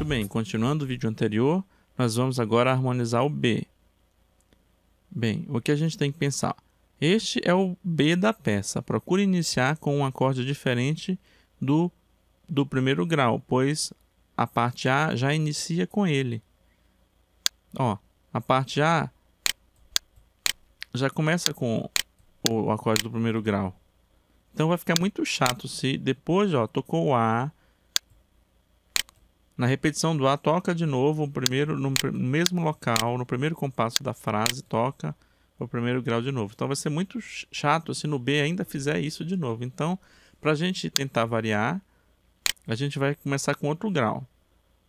Muito bem, continuando o vídeo anterior, nós vamos agora harmonizar o B. Bem, o que a gente tem que pensar? Este é o B da peça. Procure iniciar com um acorde diferente do, do primeiro grau, pois a parte A já inicia com ele. Ó, a parte A já começa com o acorde do primeiro grau. Então vai ficar muito chato se depois, ó, tocou o A, na repetição do A, toca de novo primeiro, no mesmo local, no primeiro compasso da frase, toca o primeiro grau de novo. Então vai ser muito chato se no B ainda fizer isso de novo. Então, para a gente tentar variar, a gente vai começar com outro grau.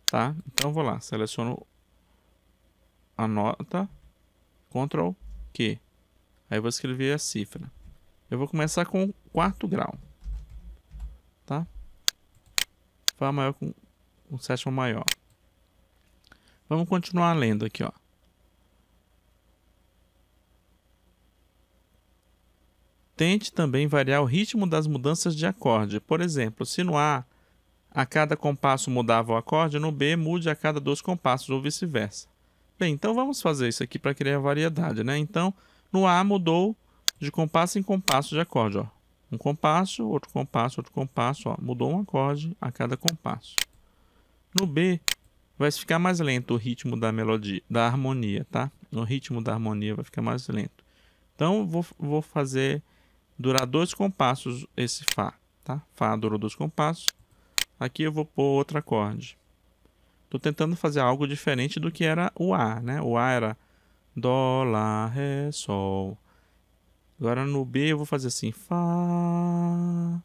Tá? Então vou lá, seleciono a nota, Ctrl Q. Aí vou escrever a cifra. Eu vou começar com o quarto grau. Tá? Fá maior com um sétima maior. Vamos continuar lendo aqui, ó. Tente também variar o ritmo das mudanças de acorde. Por exemplo, se no A a cada compasso mudava o acorde, no B mude a cada dois compassos ou vice-versa. Bem, então vamos fazer isso aqui para criar variedade, né? Então, no A mudou de compasso em compasso de acorde, ó. Um compasso, outro compasso, outro compasso, ó. Mudou um acorde a cada compasso. No B, vai ficar mais lento o ritmo da melodia, da harmonia, tá? O ritmo da harmonia vai ficar mais lento. Então, vou, vou fazer durar dois compassos esse Fá, tá? Fá durou dois compassos. Aqui eu vou pôr outro acorde. Estou tentando fazer algo diferente do que era o A, né? O A era Dó, Lá, Ré, Sol. Agora no B eu vou fazer assim, Fá,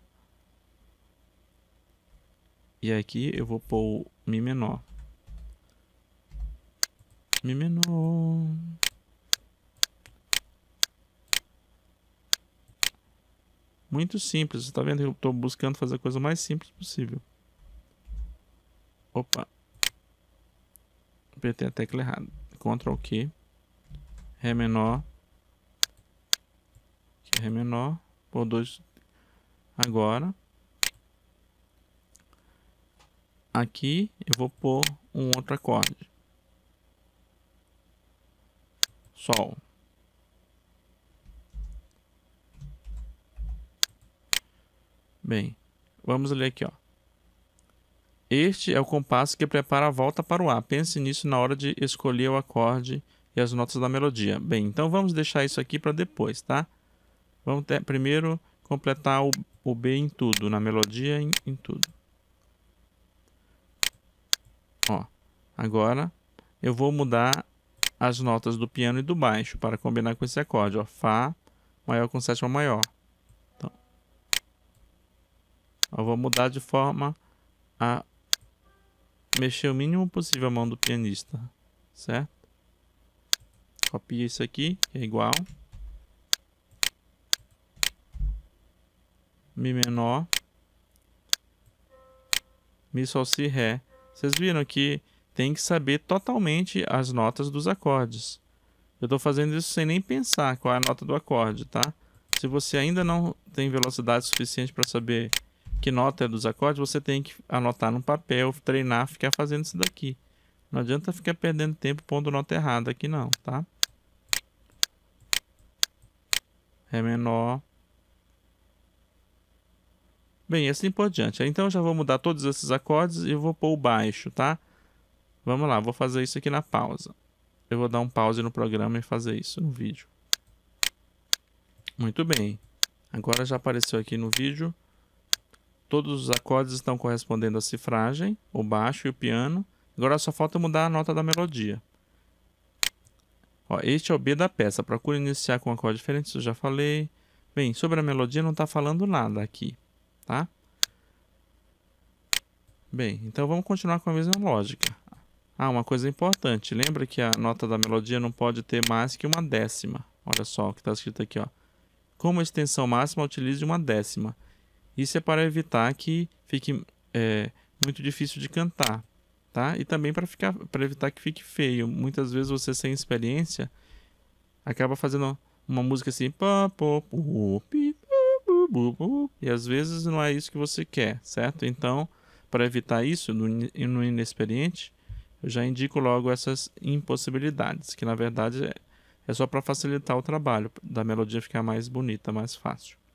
e aqui eu vou pôr Mi menor. Mi menor. Muito simples, você tá vendo que eu estou buscando fazer a coisa mais simples possível. Opa. Apertei a tecla errada. Ctrl Q. Ré menor. Ré menor. Por dois. Agora. aqui eu vou pôr um outro acorde. Sol. Bem, vamos ler aqui, ó. Este é o compasso que prepara a volta para o A. Pense nisso na hora de escolher o acorde e as notas da melodia. Bem, então vamos deixar isso aqui para depois, tá? Vamos ter, primeiro completar o, o B em tudo, na melodia em, em tudo. Ó, agora eu vou mudar as notas do piano e do baixo para combinar com esse acorde. Ó, Fá maior com sétima maior. Então, eu vou mudar de forma a mexer o mínimo possível a mão do pianista, certo? Copia isso aqui, que é igual. Mi menor. Mi, Sol, Si, Ré. Vocês viram que tem que saber totalmente as notas dos acordes. Eu estou fazendo isso sem nem pensar qual é a nota do acorde, tá? Se você ainda não tem velocidade suficiente para saber que nota é dos acordes, você tem que anotar num papel, treinar, ficar fazendo isso daqui. Não adianta ficar perdendo tempo pondo nota errada aqui não, tá? Ré menor, Bem, assim por diante. Então eu já vou mudar todos esses acordes e vou pôr o baixo, tá? Vamos lá, vou fazer isso aqui na pausa. Eu vou dar um pause no programa e fazer isso no vídeo. Muito bem. Agora já apareceu aqui no vídeo. Todos os acordes estão correspondendo à cifragem, o baixo e o piano. Agora só falta mudar a nota da melodia. Ó, este é o B da peça. Procura iniciar com um acorde diferente, isso eu já falei. Bem, sobre a melodia não está falando nada aqui tá? Bem, então vamos continuar com a mesma lógica. Ah, uma coisa importante, lembra que a nota da melodia não pode ter mais que uma décima. Olha só o que está escrito aqui, ó. Como extensão máxima, utilize uma décima. Isso é para evitar que fique é, muito difícil de cantar, tá? E também para ficar, para evitar que fique feio. Muitas vezes você sem experiência acaba fazendo uma música assim, pá, pô, pô, pi, e às vezes não é isso que você quer, certo? Então, para evitar isso no inexperiente, eu já indico logo essas impossibilidades, que na verdade é, é só para facilitar o trabalho, da melodia ficar mais bonita, mais fácil.